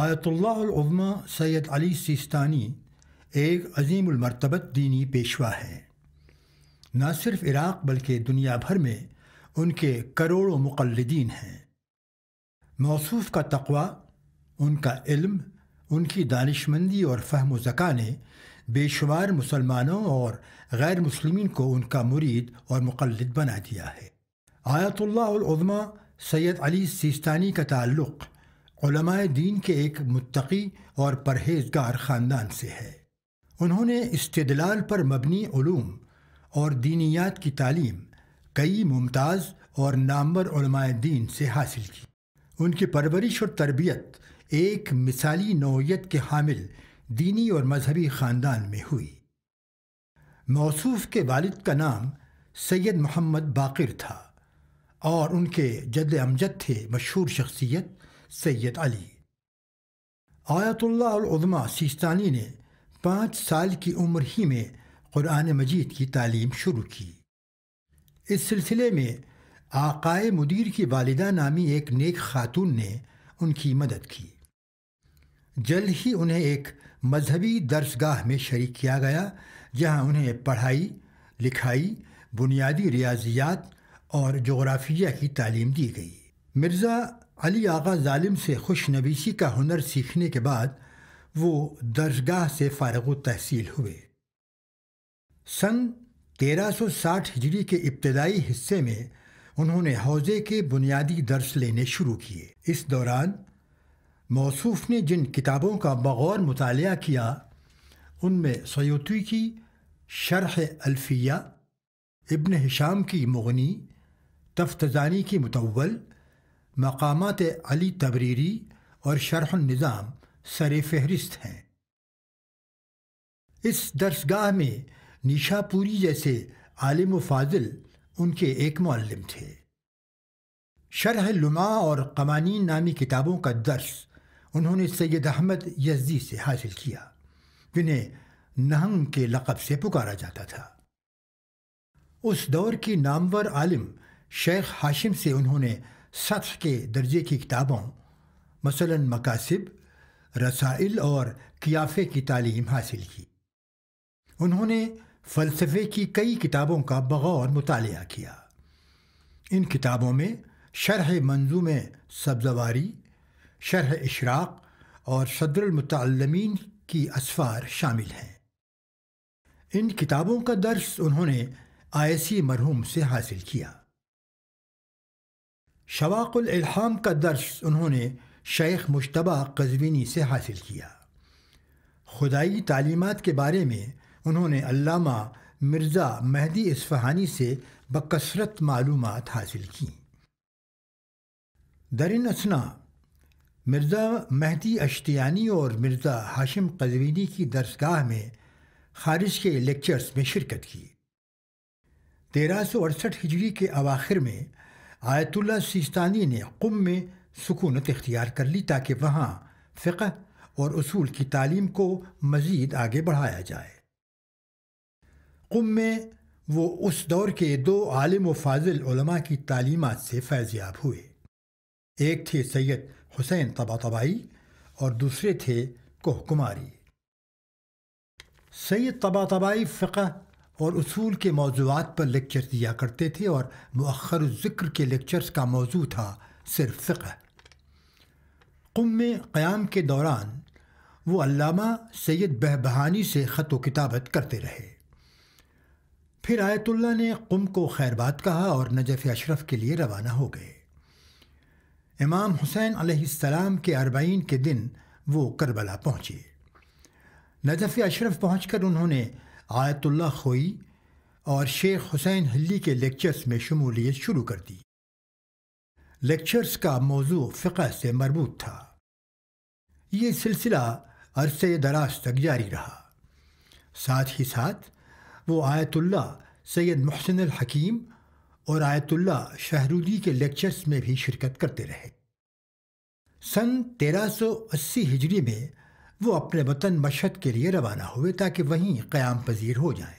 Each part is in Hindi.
आयतुल्लाज़मा सैयद अली सिस्तानी एक अजीम मरतबत दीनी पेशवा है न सिर्फ इराक़ बल्कि दुनिया भर में उनके करोड़ों मुक़लदीन हैं मौसूफ़ का तकवा उनका इल्म उनकी दानिशमंदी और फहम ज़का ने बेशुमार मुसलमानों और गैर मुसलमिन को उनका मुरीद और मुक़लद बना दिया है आयतुल्लाज़मा सैयद अली सिस्तानी का ताल्लुक़ दीन के एक मुतकी और परहेजगार ख़ानदान से है उन्होंने इस्तदलाल पर मबनी ूम और दीनियात की तालीम कई मुमताज़ और नामवर दीन से हासिल की उनकी परवरिश और तरबियत एक मिसाली नौीयत के हामिल दीनी और मजहबी ख़ानदान में हुई मौसूफ के वालिद का नाम सैयद मोहम्मद बाकिर था और उनके जद अमजद थे मशहूर शख्सियत सैयद अली आयतुल्लामा सिस्तानी ने पाँच साल की उम्र ही में कुरान मजीद की तालीम शुरू की इस सिलसिले में आकाए मुदीर की वालदा नामी एक नेक खातून ने उनकी मदद की जल्द ही उन्हें एक मजहबी दर्सगाह में शरीक किया गया जहां उन्हें पढ़ाई लिखाई बुनियादी रियाजियात और जोग्राफिया की तालीम दी गई मिर्ज़ा अली आगा जालिम से खुश नवीसी का हुनर सीखने के बाद वो दरगाह से फारग तहसील हुए सन 1360 हिजरी के इब्तदाई हिस्से में उन्होंने हौजे के बुनियादी दर्स लेने शुरू किए इस दौरान मौसूफ ने जिन किताबों का बगौर मुताल किया उनमें सयोती की शरह अल्फिया इब्न हिशाम की मगनी तफ्तजानी की मतवल मकामत अली तबरीरी और शरह निज़ाम सर फहरिस्त हैं इस दर्सगाह में निशापुरी जैसे आलिम फाजिल उनके एक मौलम थे शरह लुमा और कवानीन नामी किताबों का दर्स उन्होंने सैयद अहमद यजदी से हासिल किया जिन्हें नहंग के लक़ब से पुकारा जाता था उस दौर के नामवर आलिम शेख हाशिम से उन्होंने सतह के दर्जे की किताबों मसलन मकासब रसाइल और कियाफे की तालीम हासिल की उन्होंने फ़लसफ़े की कई किताबों का बगौर मुताल किया इन किताबों में शरह मंजूम सब्जवारी शरह इशराक और सदरमतमीन की असफार शामिल हैं इन किताबों का दर्स उन्होंने आयसी मरहूम से हासिल किया शवाक़ुल्हाम का दर्स उन्होंने शेख मुशतबा कजवीनी से हासिल किया खुदाई तालीमत के बारे में उन्होंने अल्लामा मिर्ज़ा महदी इस्फहानी से बकसरत मालूम हासिल की दरिन असना मिर्ज़ा महदी अश्तियानी और मिर्ज़ा हाशिम कजवीनी की दरसगाह में खारिज के लेक्चर्स में शिरकत की तेरह सौ अड़सठ हिजरी के अवाखिर में आयतुल्ला सिस्तानी ने कुम में सुकूनत इख्तियार कर ली ताकि वहाँ फ़िक़ और असूल की तालीम को मज़ीद आगे बढ़ाया जाए कुम में वो उस दौर के दो आलिम व फाजिल उलमा की तालीमत से फैज़याब हुए एक थे सैयद हुसैन तबा और दूसरे थे कोह कुमारी सैयद तबा तबाई फ़िक़ और उसूल के मौजूद पर लेक्चर दिया करते थे और मखर ज़िक्र के लेक्चर्स का मौजू था सिर्फ फ़िक्र कुम क़याम के दौरान वो अल्लामा सैयद बहबहानी से ख़त व किताबत करते रहे फिर आयतुल्ला ने कुम को खैरबाद कहा और नजफ़ अशरफ के लिए रवाना हो गए इमाम हुसैन अलैहिस्सलाम के अरबाइन के दिन वो करबला पहुँचे नजफ़ अशरफ पहुँच कर उन्होंने आयतुल्ला खोई और शेख हुसैन हल्ली के लेक्चर्स में शमूलियत शुरू कर दी लेक्चर्स का मौजू फ से मरबूत था ये सिलसिला अरसे दराज तक जारी रहा साथ ही साथ वो आयतुल्ला सैयद मोहसिन हकीम और आयतुल्ला शहरुदी के लेक्चर्स में भी शिरकत करते रहे सन 1380 हिजरी में वो अपने वतन मशहद के लिए रवाना हुए ताकि वहीं क़याम पजीर हो जाएं।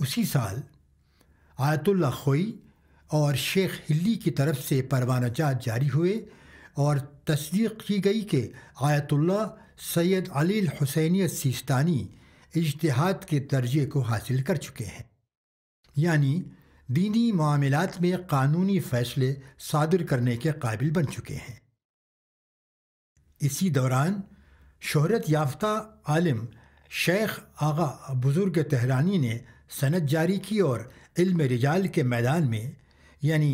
उसी साल आयतुल्ला खोई और शेख हिल्ली की तरफ से परवाना जात जारी हुए और तस्दीक की गई कि आयतुल्ला सैयद अलील हुसैनियत सिस्तानी इजतहाद के दर्जे को हासिल कर चुके हैं यानी दीनी मामलात में कानूनी फ़ैसले सादर करने के काबिल बन चुके हैं इसी दौरान शहरत याफ्ता आलिम शेख आगा बुज़ुर्ग तहरानी ने सनत जारी की और इल्म रिजाल के मैदान में यानी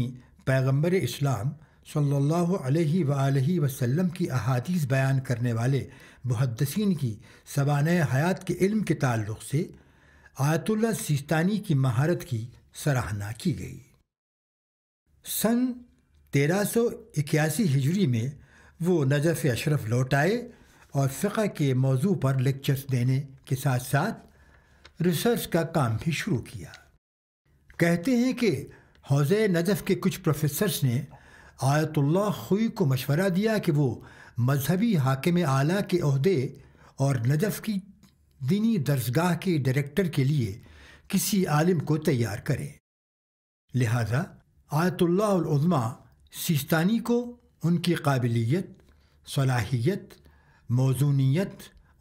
पैगंबर इस्लाम सल्लल्लाहु अलैहि सल्ला वसम की अहादीस बयान करने वाले मुहदसिन की सबान हयात के इल्म के ताल्लुक़ से आयतुल्ला सिस्तानी की महारत की सराहना की गई सन तेरह सौ इक्यासी हिजरी में वो नजफ़ अशरफ लौट आए और फ़िका के मौजू पर लेक्चर्स देने के साथ साथ रिसर्च का काम भी शुरू किया कहते हैं कि हौज़ नजफ़ के कुछ प्रोफेसर्स ने आयतुल्ला खुई को मशवरा दिया कि वो मजहबी हाकिम आला के अहदे और नजफ़ की दीनी दर्जगाह के डायरेक्टर के लिए किसी आलिम को तैयार करें लिहाजा आयतुल्लामा सिस्तानी को उनकी काबिलियत सलाहियत मौजूनीत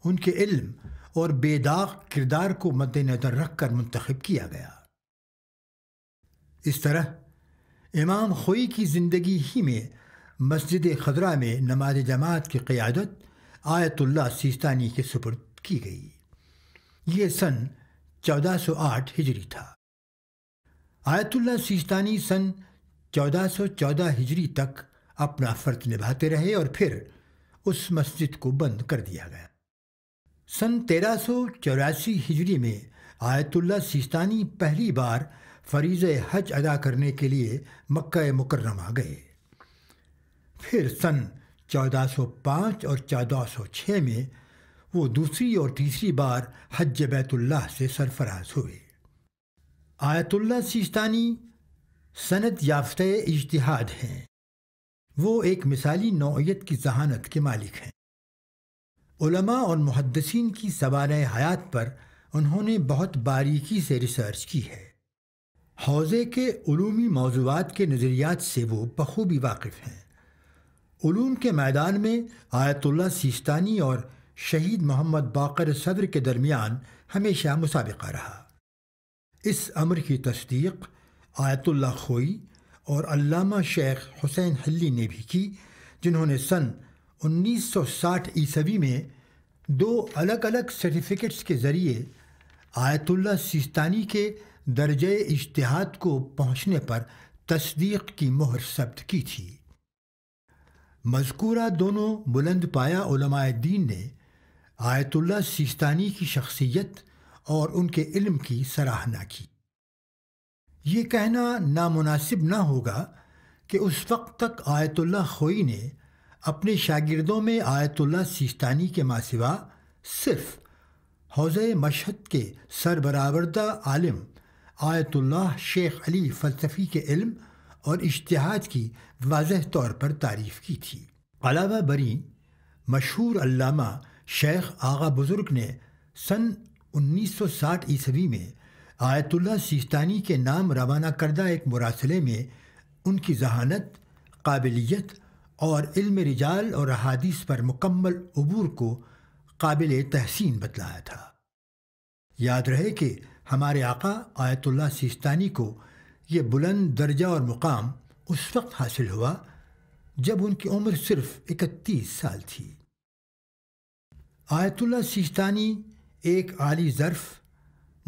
उनके इल्म और बेदाग किरदार को मद्देनजर रख कर मंतखब किया गया इस तरह इमाम खोई की ज़िंदगी ही में मस्जिद खजरा में नमाज जमात की क़्यादत आयतुल्ला सीस्तानी के सुपुर की गई ये सन चौदह आठ हिजरी था आयतुल्ला सीस्तानी सन चौदह चौदह हिजरी तक अपना फ़र्ज निभाते रहे और फिर उस मस्जिद को बंद कर दिया गया सन तेरह सौ चौरासी हिजरी में आयतुल्ला सिस्तानी पहली बार फरीज हज अदा करने के लिए मक्का मुकर्रमा गए फिर सन 1405 और 1406 में वो दूसरी और तीसरी बार हज बैतुल्लाह से सरफराज हुए आयतुल्ला सिस्तानी सनत याफ्त इजतहाद हैं वो एक मिसाली नौत की जहानत के मालिक हैं उलमा और मुहदसिन की सवार हयात पर उन्होंने बहुत बारीकी से रिसर्च की है हौज़े के ूमी मौजूद के नज़रियात से वो बखूबी वाकिफ़ हैं ूम के मैदान में आयतुल्ला सिस्तानी और शहीद मोहम्मद बाकर सदर के दरमियान हमेशा मुसाबिका रहा इस अमर की तस्दीक आयतुल्ला खोई और अल्लामा शेख हुसैन हल्ली ने भी की जिन्होंने सन 1960 ईसवी में दो अलग अलग सर्टिफिकेट्स के ज़रिए आयतुल्ला सिस्तानी के दर्ज इश्तहाद को पहुँचने पर तस्दीक की मोहर सब्त की थी मजकूरा दोनों बुलंद पाया दीन ने आयतुल्ला सिस्तानी की शख्सियत और उनके इल्म की सराहना की ये कहना नामनासिब ना होगा कि उस वक्त तक आयतुल्ला खोई ने अपने शागिर्दों में आयतुल्ला सिस्तानी के मासिवा सिर्फ हौज़ मशहद के सरबरावरदा आलिम आयतुल्ला शेख अली फ़लसफ़ी के इल्म और इश्तहाद की वाजह तौर पर तारीफ़ की थी अलावा बरी मशहूर अल्लामा शेख आगा बुज़ुर्ग ने सन 1960 ईसवी में आयतुल्ला सिस्तानी के नाम रवाना करदा एक मुरासले में उनकी जहानत काबिलियत और इल्म रिजाल और अहादीस पर मुकम्मल अबूर को काबिल तहसीन बतलाया था याद रहे कि हमारे आका आयतुल्ला सिस्तानी को ये बुलंद दर्जा और मुकाम उस वक्त हासिल हुआ जब उनकी उम्र सिर्फ इकतीस साल थी आयतुल्ला सिस्तानी एक आली ज़र्फ़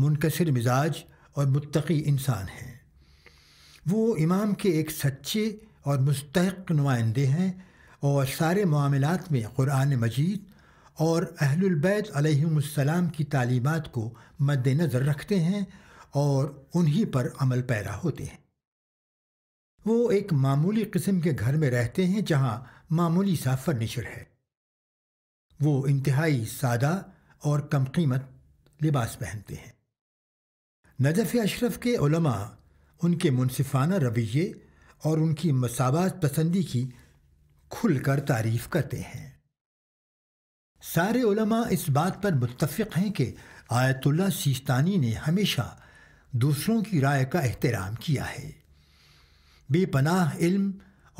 मुनकसर मिजाज और मुतकी इंसान हैं वो इमाम के एक सच्चे और मुस्तक नुमाइंदे हैं और सारे मामलों में क़ुरान मजीद और अहलबैत अलैहिस्सलाम की तालीमत को मद्दनज़र रखते हैं और उन्हीं पर अमल पैरा होते हैं वो एक मामूली किस्म के घर में रहते हैं जहाँ मामूली सा फर्नीचर है वो इंतहाई सादा और कम कीमत लिबास पहनते हैं नजफ़ अशरफ के उलमा उनके मुनसिफाना रवैये और उनकी मसावत पसंदी की खुलकर तारीफ करते हैं सारे उलमा इस बात पर मुतफ़ हैं कि आयतुल्ला सीस्तानी ने हमेशा दूसरों की राय का एहतराम किया है बेपनाह इल्म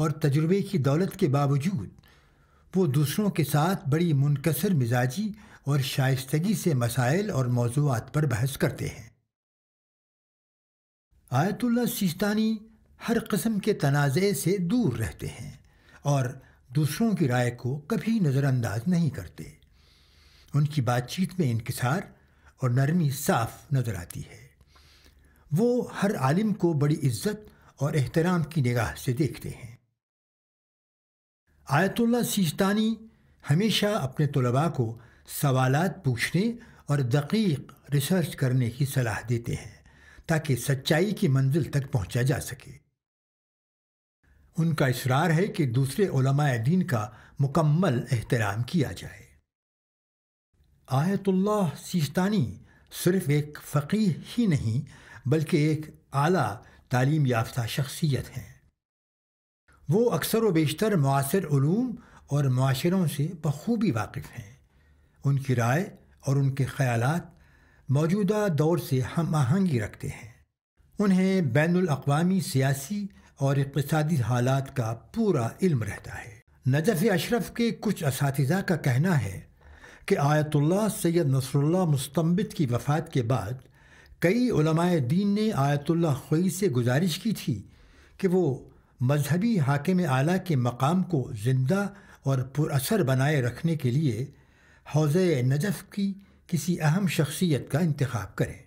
और तजुर्बे की दौलत के बावजूद वो दूसरों के साथ बड़ी मुनकसर मिजाजी और शाइतगी से मसाइल और मौजूद पर बहस करते हैं आयतुल्ला सिस्तानी हर कस्म के तनाज़े से दूर रहते हैं और दूसरों की राय को कभी नज़रअंदाज नहीं करते उनकी बातचीत में इनकसार और नरमी साफ नज़र आती है वो हर आलिम को बड़ी इज्जत और एहतराम की निगाह से देखते हैं आयतुल्ला सिस्तानी हमेशा अपने तलबा को सवालात पूछने और दकीक रिसर्च करने की सलाह देते हैं ताकि सच्चाई की मंजिल तक पहुंचा जा सके उनका इसरार है कि दूसरे ओलमाए दीन का मुकम्मल एहतराम किया जाए आयतुल्लाह सिस्तानी सिर्फ एक फ़कीह ही नहीं बल्कि एक आला तालीम याफ्ता शख्सियत हैं वो अक्सर व बेशतर ओलूम ूम और माशरों से बखूबी वाकिफ़ हैं उनकी राय और उनके ख्यालात मौजूदा दौर से हम आहंगी रखते हैं उन्हें बैन अवी सियासी और इकतदी हालात का पूरा इल्म रहता है नजफ़ अशरफ के कुछ इस का कहना है कि आयतुल्ला सैयद नसरुल्ला मुस्तम्बित की वफ़ात के बाद कई उलमाए दीन ने आयतुल्ला खई से गुजारिश की थी कि वो मजहबी हाकिम आला के मकाम को ज़िंदा और पुरअसर बनाए रखने के लिए हौज़ नजफ़ की किसी अहम शख्सियत का इंतखब करें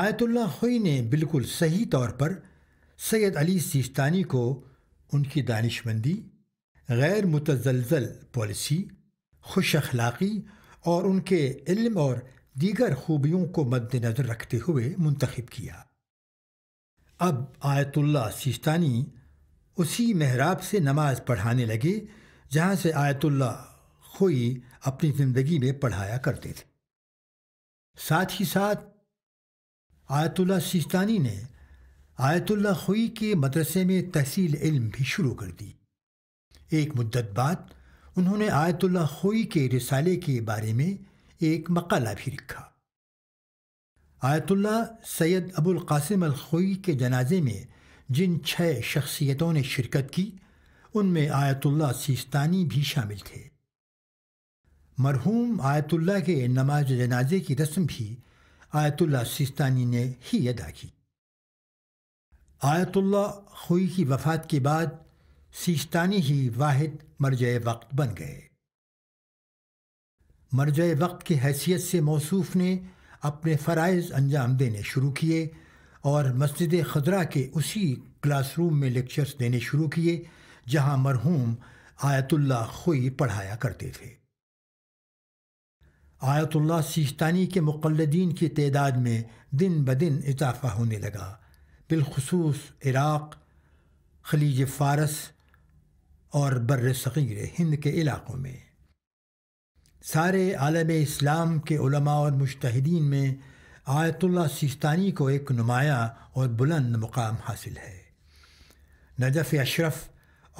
आयतुल्ला खुई ने बिल्कुल सही तौर पर सैयद अली सिस्तानी को उनकी दानिशमंदी गैर मुतजलजल पॉलिसी खुश अखलाक़ी और उनके इल्म और दीगर खूबियों को मद्दनज़र रखते हुए मुंतखब किया अब आयतुल्ला सिस्तानी उसी महराब से नमाज पढ़ाने लगे जहाँ से आयतुल्ला खोई अपनी जिंदगी में पढ़ाया करते थे साथ ही साथ आयतुल्ला सिस्तानी ने आयतुल्ला खोई के मदरसे में तहसील इल्म भी शुरू कर दी एक मुद्दत बाद उन्होंने आयतुल्ला खोई के रिसाले के बारे में एक मकाला भी लिखा आयतुल्ला सैयद अबुल कासिम अल खोई के जनाजे में जिन छः शख्सियतों ने शिरकत की उनमें आयतुल्ला सिस्तानी भी शामिल थे मरहूम आयतुल्ला के नमाज जनाजे की रस्म भी आयतुल्ला सिस्तानी ने ही अदा की आयतुल्ला खुई की वफात के बाद सिस्तानी ही वाहिद मरज वक्त बन गए मरज वक्त की हैसियत से मौसूफ ने अपने फ़रज़ अंजाम देने शुरू किए और मस्जिद ख़जरा के उसी क्लासरूम में लेक्चर्स देने शुरू किए जहाँ मरहूम आयतुल्ला खुई पढ़ाया करते थे आयतुल्ला सीस्तानी के मुकलदीन की तदाद में दिन ब दिन इजाफा होने लगा बिलखसूस इराक़ खलीज फ़ारस और बर सग़ीर हिंद के इलाक़ों में सारे आलम इस्लाम के उलमा और मुश्तदीन में आयतुल्ला सिस्तानी को एक नुमाया और बुलंद मुकाम हासिल है नजफ़ अशरफ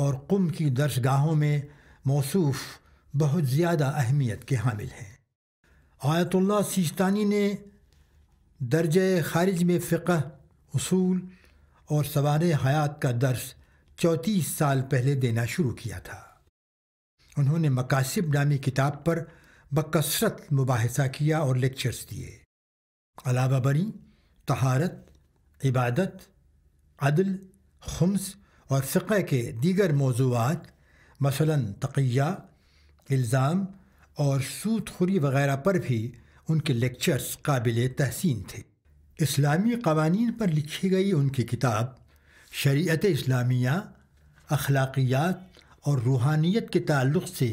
और कुम की दर्शगाहों में मौसू बहुत ज़्यादा अहमियत के हामिल हैं आयतुल्ला सिस्तानी ने दर्ज खारिज में फ़िका उसूल और सवार हयात का दर्स चौंतीस साल पहले देना शुरू किया था उन्होंने मकासिब नामी किताब पर बकसरत मुबासा किया और लेक्चर्स दिए अलावा बरी तहारत इबादत अदल खम्स और फ़िक़े के दीगर मौजूद मसलन तकिया इल्ज़ाम और खुरी वगैरह पर भी उनके लेक्चर्स काबिल तहसीन थे इस्लामी कवानीन पर लिखी गई उनकी किताब शरीयत इस्लामिया अखलाकियात और रूहानियत के ताल्लुक़ से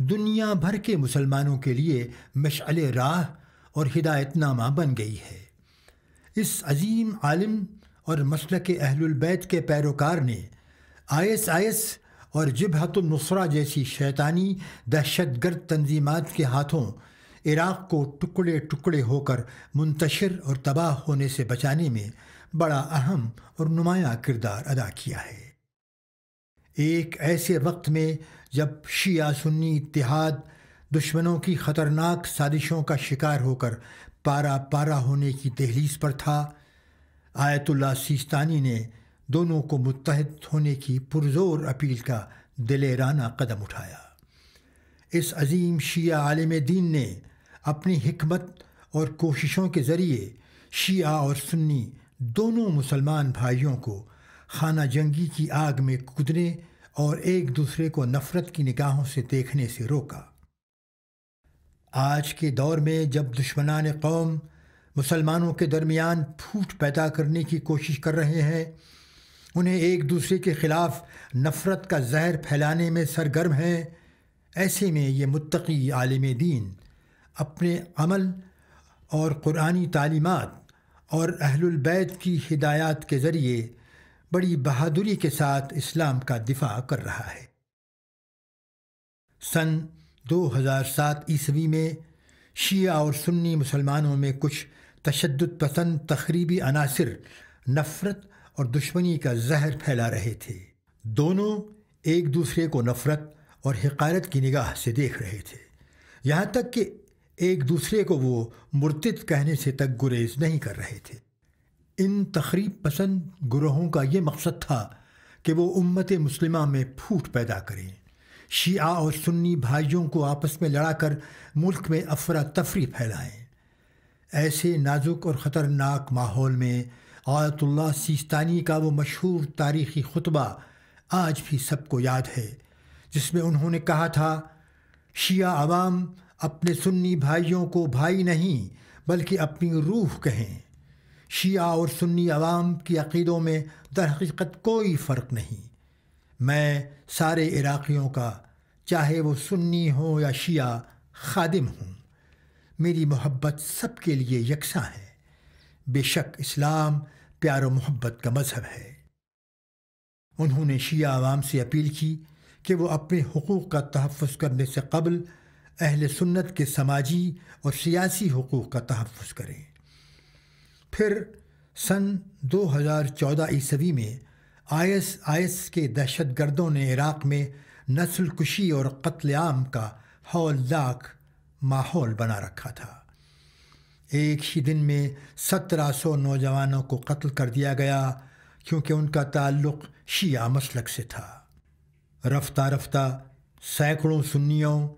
दुनिया भर के मुसलमानों के लिए मशल राह और हिदायतनामा बन गई है इस अजीम आलिम और मसल अहलबैत के पैरोकार ने आई एस आई एस और जबहतुल नुसरा जैसी शैतानी दहशतगर्द तनजीमत के हाथों इराक़ को टुकड़े टुकड़े होकर मुंतशर और तबाह होने से बचाने में बड़ा अहम और नुमाया किरदार अदा किया है एक ऐसे वक्त में जब शिया सुन्नी इतिहाद दुश्मनों की ख़तरनाक साजिशों का शिकार होकर पारा पारा होने की दहलीज पर था आयतुल्ला सिस्तानी ने दोनों को मुतहद होने की पुरजोर अपील का दिलेराना कदम उठाया इस अजीम शिया आलम दीन ने अपनी हमत और कोशिशों के ज़रिए शिया और सुन्नी दोनों मुसलमान भाइयों को खाना जंगी की आग में कूदने और एक दूसरे को नफ़रत की निगाहों से देखने से रोका आज के दौर में जब दुश्मनान कौम मुसलमानों के दरमियान फूट पैदा करने की कोशिश कर रहे हैं उन्हें एक दूसरे के ख़िलाफ़ नफ़रत का जहर फैलाने में सरगर्म हैं ऐसे में ये मुतकी आलिम दीन अपने अमल और क़ुरानी तालीमत और अहलबैत की हिदायत के ज़रिए बड़ी बहादुरी के साथ इस्लाम का दिफा कर रहा है सन 2007 ईस्वी में शिया और सुन्नी मुसलमानों में कुछ तशद पसंद तखरीबी अनासर नफ़रत और दुश्मनी का जहर फैला रहे थे दोनों एक दूसरे को नफ़रत और हकारत की निगाह से देख रहे थे यहाँ तक कि एक दूसरे को वो मुर्तिद कहने से तक गुरेज नहीं कर रहे थे इन तकरीब पसंद ग्रोहों का ये मकसद था कि वो उम्मत मुस्लिमा में फूट पैदा करें शिया और सुन्नी भाइयों को आपस में लड़ाकर मुल्क में अफरा तफरी फैलाएं ऐसे नाजुक और ख़तरनाक माहौल में आयतुल्ला सिस्तानी का वो मशहूर तारीख़ी खुतबा आज भी सबको याद है जिसमें उन्होंने कहा था शिया आवाम अपने सुन्नी भाइयों को भाई नहीं बल्कि अपनी रूह कहें शिया और सुन्नी आवाम की अकीदों में दरहकीकत कोई फ़र्क नहीं मैं सारे इराक़ियों का चाहे वो सुन्नी हो या शिया खादिम हूँ मेरी मोहब्बत सबके लिए यकसा है बेशक इस्लाम प्यार और मोहब्बत का मजहब है उन्होंने शिया आवाम से अपील की कि वो अपने हकूक़ का तहफ़ करने से कबल अहल सुन्नत के समाजी और सियासी हकूक़ का तहफ़ करें फिर सन 2014 ईस्वी में आयस आयस के दहशत गर्दों ने इराक़ में नस्ल कुशी और कत्लेआम का हौलदाक माहौल बना रखा था एक ही दिन में सत्रह सौ नौजवानों को कत्ल कर दिया गया क्योंकि उनका ताल्लुक शिया मसलक से था रफ्ता रफ्ता सैकड़ों सुन्नियों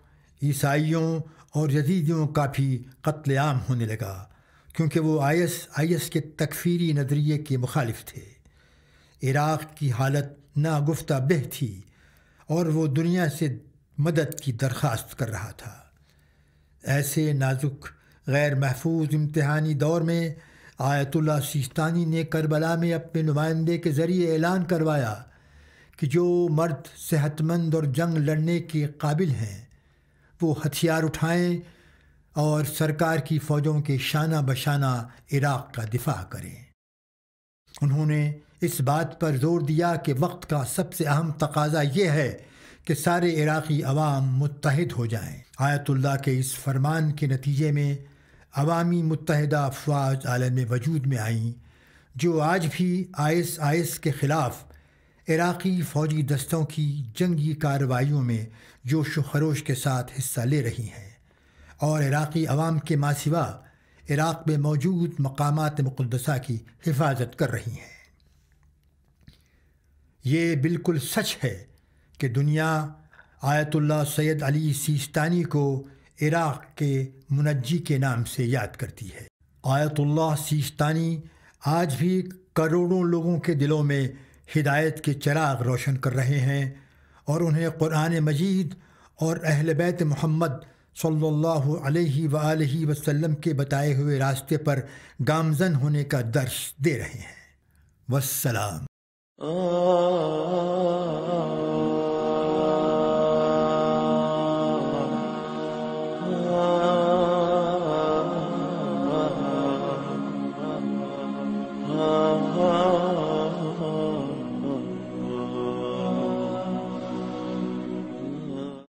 ईसाइयों और यदीदियों का भी कत्लेआम होने लगा क्योंकि वो आई एस आई एस के तकफीरी नज़रिए के मुखालिफ थे इराक़ की हालत नागुफ्ता बह थी और वो दुनिया से मदद की दरख्वास्त कर रहा था ऐसे नाजुक गैर महफूज इम्तहानी दौर में आयतुल्ला सिस्तानी ने करबला में अपने नुमाइंदे के ज़रिए ऐलान करवाया कि जो मर्द सेहतमंद और जंग लड़ने के काबिल हैं वो हथियार उठाएं और सरकार की फ़ौजों के शाना बशाना इराक़ का दिफा करें उन्होंने इस बात पर जोर दिया कि वक्त का सबसे अहम तकाजा यह है कि सारे इराक़ी अवाम मुतहद हो जाएं। आयतुल्ला के इस फरमान के नतीजे में अवामी मुतहदा अफवाज आलम वजूद में आईं जो आज भी आयस आयस के ख़िलाफ़ इराक़ी फ़ौजी दस्तों की जंगी कार्रवाइयों में जोश व खरोश के साथ हिस्सा ले रही हैं और इराक़ी अवाम के मासीवा इराक़ में मौजूद मकाम मुकदसा की हिफाजत कर रही हैं ये बिल्कुल सच है कि दुनिया आयतुल्ला सैयद अली सीस्तानी को इराक़ के मुनजी के नाम से याद करती है आयतुल्लाह सीस्तानी आज भी करोड़ों लोगों के दिलों में हिदायत के चिराग रोशन कर रहे हैं और उन्हें क़ुरान मजीद और अहल बैत मोहम्मद सल्लल्लाहु अलैहि वसल्लम के बताए हुए रास्ते पर गामजन होने का दर्श दे रहे हैं वसलाम